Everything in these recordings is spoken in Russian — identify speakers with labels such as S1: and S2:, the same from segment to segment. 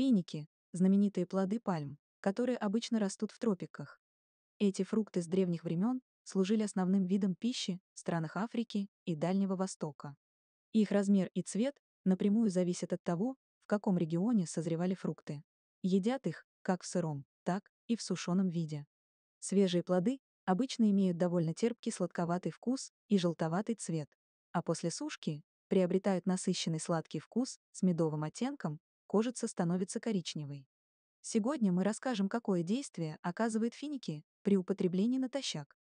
S1: Финики – знаменитые плоды пальм, которые обычно растут в тропиках. Эти фрукты с древних времен служили основным видом пищи в странах Африки и Дальнего Востока. Их размер и цвет напрямую зависят от того, в каком регионе созревали фрукты. Едят их как в сыром, так и в сушеном виде. Свежие плоды обычно имеют довольно терпкий сладковатый вкус и желтоватый цвет, а после сушки приобретают насыщенный сладкий вкус с медовым оттенком кожица становится коричневой. Сегодня мы расскажем, какое действие оказывает финики при употреблении натощак.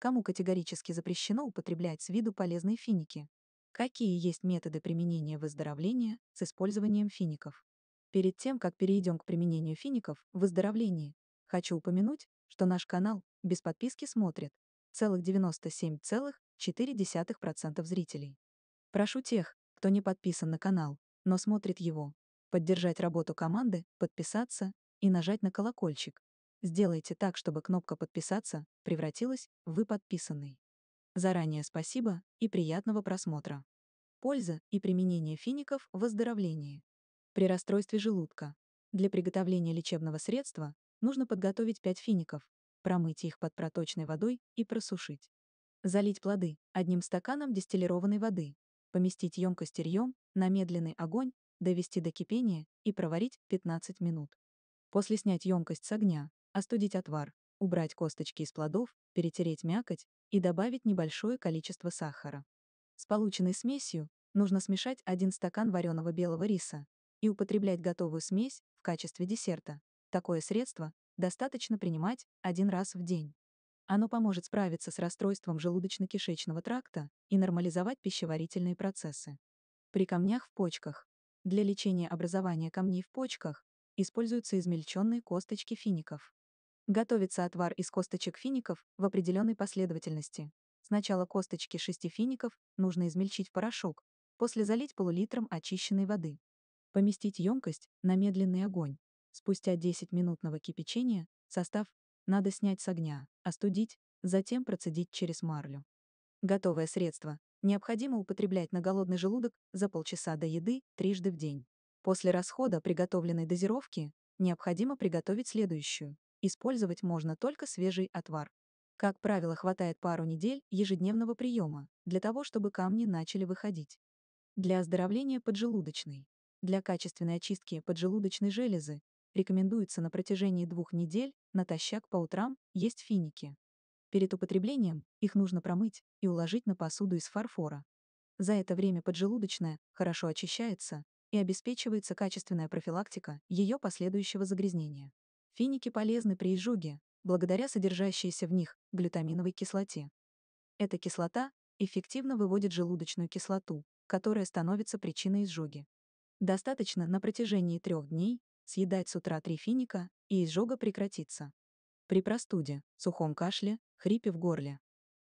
S1: Кому категорически запрещено употреблять с виду полезные финики? Какие есть методы применения выздоровления с использованием фиников? Перед тем, как перейдем к применению фиников в выздоровлении, хочу упомянуть, что наш канал без подписки смотрит целых 97,4% зрителей. Прошу тех, кто не подписан на канал, но смотрит его, поддержать работу команды, подписаться и нажать на колокольчик. Сделайте так, чтобы кнопка «Подписаться» превратилась в «Вы подписанный». Заранее спасибо и приятного просмотра. Польза и применение фиников в оздоровлении. При расстройстве желудка. Для приготовления лечебного средства нужно подготовить 5 фиников, промыть их под проточной водой и просушить. Залить плоды одним стаканом дистиллированной воды, поместить емкость сырьем на медленный огонь довести до кипения и проварить 15 минут. После снять емкость с огня, остудить отвар, убрать косточки из плодов, перетереть мякоть и добавить небольшое количество сахара. С полученной смесью нужно смешать один стакан вареного белого риса и употреблять готовую смесь в качестве десерта. Такое средство достаточно принимать один раз в день. Оно поможет справиться с расстройством желудочно-кишечного тракта и нормализовать пищеварительные процессы. При камнях в почках для лечения образования камней в почках используются измельченные косточки фиников. Готовится отвар из косточек фиников в определенной последовательности. Сначала косточки шести фиников нужно измельчить в порошок, после залить полулитром очищенной воды. Поместить емкость на медленный огонь. Спустя 10 минутного кипячения состав надо снять с огня, остудить, затем процедить через марлю. Готовое средство Необходимо употреблять на голодный желудок за полчаса до еды трижды в день. После расхода приготовленной дозировки необходимо приготовить следующую. Использовать можно только свежий отвар. Как правило, хватает пару недель ежедневного приема для того, чтобы камни начали выходить. Для оздоровления поджелудочной. Для качественной очистки поджелудочной железы рекомендуется на протяжении двух недель натощак по утрам есть финики. Перед употреблением их нужно промыть и уложить на посуду из фарфора. За это время поджелудочная хорошо очищается и обеспечивается качественная профилактика ее последующего загрязнения. Финики полезны при изжоге, благодаря содержащейся в них глютаминовой кислоте. Эта кислота эффективно выводит желудочную кислоту, которая становится причиной изжоги. Достаточно на протяжении трех дней съедать с утра три финика, и изжога прекратится. При простуде, сухом кашле, хрипе в горле.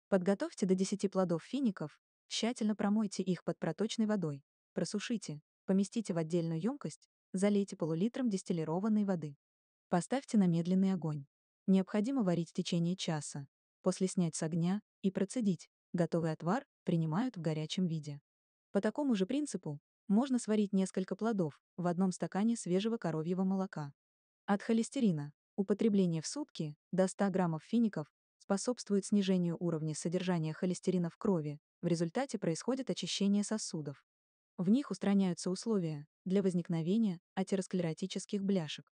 S1: Подготовьте до 10 плодов фиников, тщательно промойте их под проточной водой, просушите, поместите в отдельную емкость, залейте полулитром дистиллированной воды. Поставьте на медленный огонь. Необходимо варить в течение часа. После снять с огня и процедить. Готовый отвар принимают в горячем виде. По такому же принципу можно сварить несколько плодов в одном стакане свежего коровьего молока. От холестерина Употребление в сутки до 100 граммов фиников способствует снижению уровня содержания холестерина в крови, в результате происходит очищение сосудов. В них устраняются условия для возникновения атеросклеротических бляшек.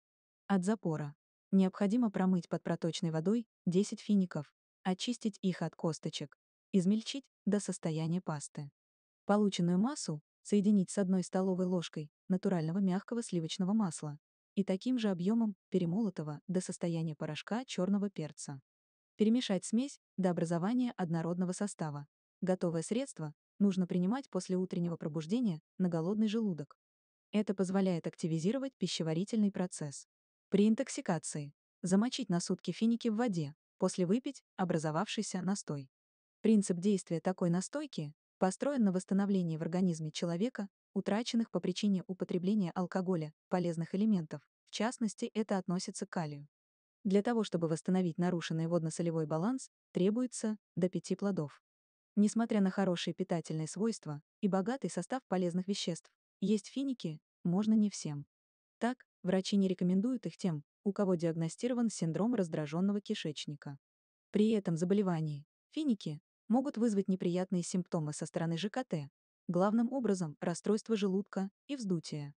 S1: От запора. Необходимо промыть под проточной водой 10 фиников, очистить их от косточек, измельчить до состояния пасты. Полученную массу соединить с одной столовой ложкой натурального мягкого сливочного масла и таким же объемом перемолотого до состояния порошка черного перца. Перемешать смесь до образования однородного состава. Готовое средство нужно принимать после утреннего пробуждения на голодный желудок. Это позволяет активизировать пищеварительный процесс. При интоксикации замочить на сутки финики в воде, после выпить образовавшийся настой. Принцип действия такой настойки построен на восстановлении в организме человека утраченных по причине употребления алкоголя полезных элементов, в частности, это относится к калию. Для того, чтобы восстановить нарушенный водно-солевой баланс, требуется до 5 плодов. Несмотря на хорошие питательные свойства и богатый состав полезных веществ, есть финики можно не всем. Так, врачи не рекомендуют их тем, у кого диагностирован синдром раздраженного кишечника. При этом заболевании финики могут вызвать неприятные симптомы со стороны ЖКТ, главным образом расстройство желудка и вздутие.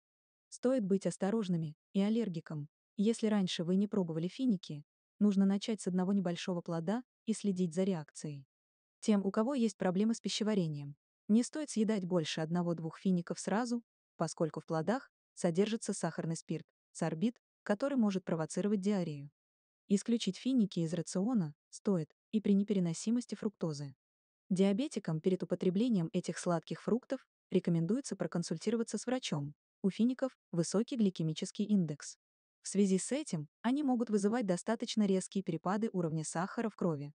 S1: Стоит быть осторожными и аллергиком. Если раньше вы не пробовали финики, нужно начать с одного небольшого плода и следить за реакцией. Тем, у кого есть проблемы с пищеварением, не стоит съедать больше одного-двух фиников сразу, поскольку в плодах содержится сахарный спирт, сорбит, который может провоцировать диарею. Исключить финики из рациона стоит и при непереносимости фруктозы. Диабетикам перед употреблением этих сладких фруктов рекомендуется проконсультироваться с врачом, у фиников высокий гликемический индекс. В связи с этим они могут вызывать достаточно резкие перепады уровня сахара в крови.